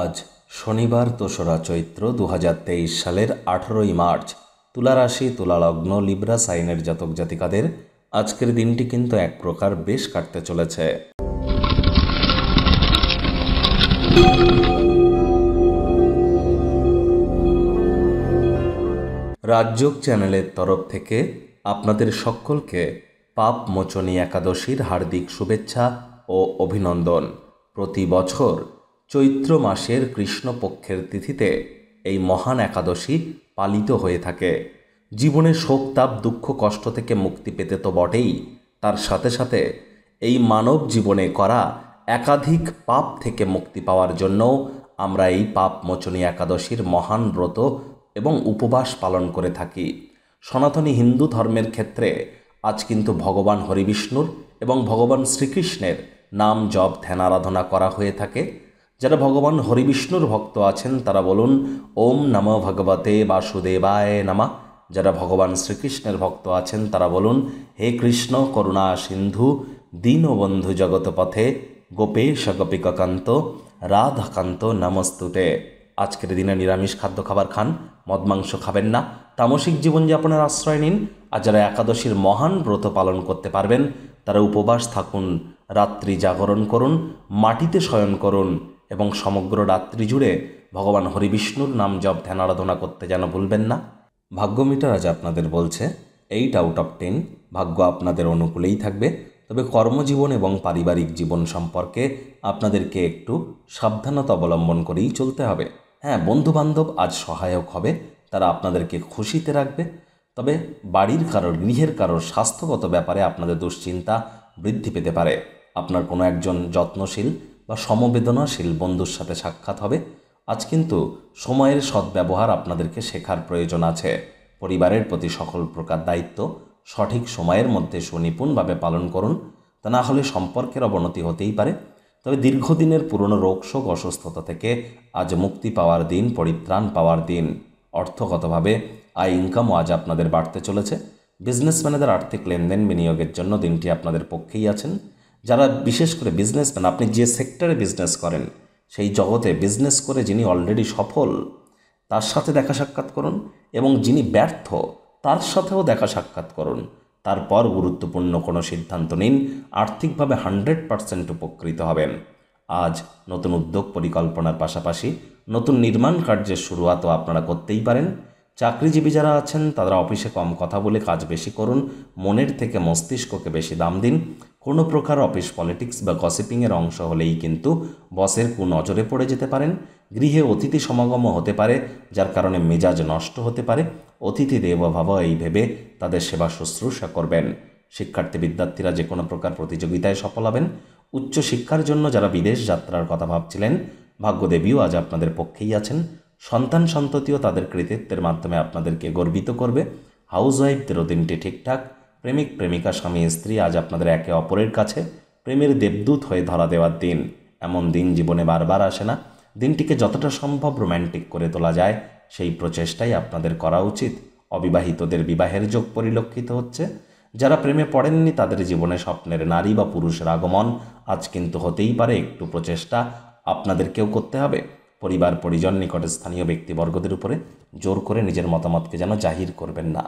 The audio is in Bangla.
আজ শনিবার দোসরা চৈত্র দু সালের আঠেরোই মার্চ তুলারাশি তুলালগ্ন লিব্রা সাইনের জাতক জাতিকাদের আজকের দিনটি কিন্তু এক প্রকার বেশ কাটতে চলেছে রাজযোগ চ্যানেলের তরফ থেকে আপনাদের সকলকে পাপ মোচনী একাদশীর হার্দিক শুভেচ্ছা ও অভিনন্দন প্রতি বছর চৈত্র মাসের কৃষ্ণপক্ষের তিথিতে এই মহান একাদশী পালিত হয়ে থাকে জীবনে শোক তাপ দুঃখ কষ্ট থেকে মুক্তি পেতে তো বটেই তার সাথে সাথে এই মানব জীবনে করা একাধিক পাপ থেকে মুক্তি পাওয়ার জন্য আমরা এই পাপ মোচনী একাদশীর মহান ব্রত এবং উপবাস পালন করে থাকি সনাতনী হিন্দু ধর্মের ক্ষেত্রে আজ কিন্তু ভগবান হরিবিষ্ণুর এবং ভগবান শ্রীকৃষ্ণের নাম জপ ধ্যান আরাধনা করা হয়ে থাকে যারা ভগবান হরিবিষ্ণুর ভক্ত আছেন তারা বলুন ওম নম ভগবতে বাসুদেবায় নামা যারা ভগবান শ্রীকৃষ্ণের ভক্ত আছেন তারা বলুন হে কৃষ্ণ করুণা সিন্ধু দীনবন্ধু জগৎপথে গোপেশ গোপিকান্ত রাধাকান্ত নমস্তুতে আজকের দিনে নিরামিষ খাদ্য খাবার খান মদ মাংস খাবেন না তামসিক জীবনযাপনের আশ্রয় নিন আর যারা একাদশীর মহান ব্রত পালন করতে পারবেন তারা উপবাস থাকুন রাত্রি জাগরণ করুন মাটিতে শয়ন করুন এবং সমগ্র রাত্রি জুড়ে ভগবান হরিবিষ্ণুর নাম জপ ধ্যান আরাধনা করতে যেন ভুলবেন না ভাগ্যমিটার আজ আপনাদের বলছে এইট আউট অফ টেন ভাগ্য আপনাদের অনুকূলেই থাকবে তবে কর্মজীবন এবং পারিবারিক জীবন সম্পর্কে আপনাদেরকে একটু সাবধানতা অবলম্বন করেই চলতে হবে হ্যাঁ বন্ধুবান্ধব আজ সহায়ক হবে তারা আপনাদেরকে খুশিতে রাখবে তবে বাড়ির কারোর গৃহের কারোর স্বাস্থ্যগত ব্যাপারে আপনাদের দুশ্চিন্তা বৃদ্ধি পেতে পারে আপনার কোনো একজন যত্নশীল বা সমবেদনাশীল বন্ধুর সাথে সাক্ষাৎ হবে আজ কিন্তু সময়ের সদ্ব্যবহার আপনাদেরকে শেখার প্রয়োজন আছে পরিবারের প্রতি সকল প্রকার দায়িত্ব সঠিক সময়ের মধ্যে সুনিপুণভাবে পালন করুন তা না হলে সম্পর্কের অবনতি হতেই পারে তবে দীর্ঘদিনের পুরনো রোগশোক অসুস্থতা থেকে আজ মুক্তি পাওয়ার দিন পরিত্রাণ পাওয়ার দিন অর্থগতভাবে আয় ইনকামও আজ আপনাদের বাড়তে চলেছে বিজনেসম্যানেদের আর্থিক লেনদেন বিনিয়োগের জন্য দিনটি আপনাদের পক্ষেই আছেন যারা বিশেষ করে বিজনেসম্যান আপনি যে সেক্টরে বিজনেস করেন সেই জগতে বিজনেস করে যিনি অলরেডি সফল তার সাথে দেখা সাক্ষাৎ করুন এবং যিনি ব্যর্থ তার সাথেও দেখা সাক্ষাৎ করুন তারপর গুরুত্বপূর্ণ কোনো সিদ্ধান্ত নিন আর্থিকভাবে হান্ড্রেড পারসেন্ট উপকৃত হবেন আজ নতুন উদ্যোগ পরিকল্পনার পাশাপাশি নতুন নির্মাণ কার্যের শুরুয়াতও আপনারা করতেই পারেন চাকরিজীবী যারা আছেন তারা অফিসে কম কথা বলে কাজ বেশি করুন মনের থেকে মস্তিষ্ককে বেশি দাম দিন কোনো প্রকার অফিস পলিটিক্স বা গসিপিংয়ের অংশ হলেই কিন্তু বসের নজরে পড়ে যেতে পারেন গৃহে অতিথি সমাগম হতে পারে যার কারণে মেজাজ নষ্ট হতে পারে অতিথি দেবভাব এই ভেবে তাদের সেবা শুশ্রূষা করবেন শিক্ষার্থী বিদ্যার্থীরা যে কোনো প্রকার প্রতিযোগিতায় সফল হবেন উচ্চশিক্ষার জন্য যারা বিদেশ যাত্রার কথা ভাবছিলেন ভাগ্যদেবীও আজ আপনাদের পক্ষেই আছেন সন্তান সন্ততিও তাদের কৃতিত্বের মাধ্যমে আপনাদেরকে গর্বিত করবে হাউস ওয়াইফদেরও দিনটি ঠিকঠাক প্রেমিক প্রেমিকা স্বামী স্ত্রী আজ আপনাদের একে অপরের কাছে প্রেমের দেবদূত হয়ে ধরা দেওয়ার দিন এমন দিন জীবনে বারবার আসে না দিনটিকে যতটা সম্ভব রোম্যান্টিক করে তোলা যায় সেই প্রচেষ্টাই আপনাদের করা উচিত অবিবাহিতদের বিবাহের যোগ পরিলক্ষিত হচ্ছে যারা প্রেমে পড়েননি তাদের জীবনে স্বপ্নের নারী বা পুরুষের আগমন আজ কিন্তু হতেই পারে একটু প্রচেষ্টা আপনাদেরকেও করতে হবে পরিবার পরিজন নিকটে স্থানীয় ব্যক্তিবর্গদের উপরে জোর করে নিজের মতামতকে যেন জাহির করবেন না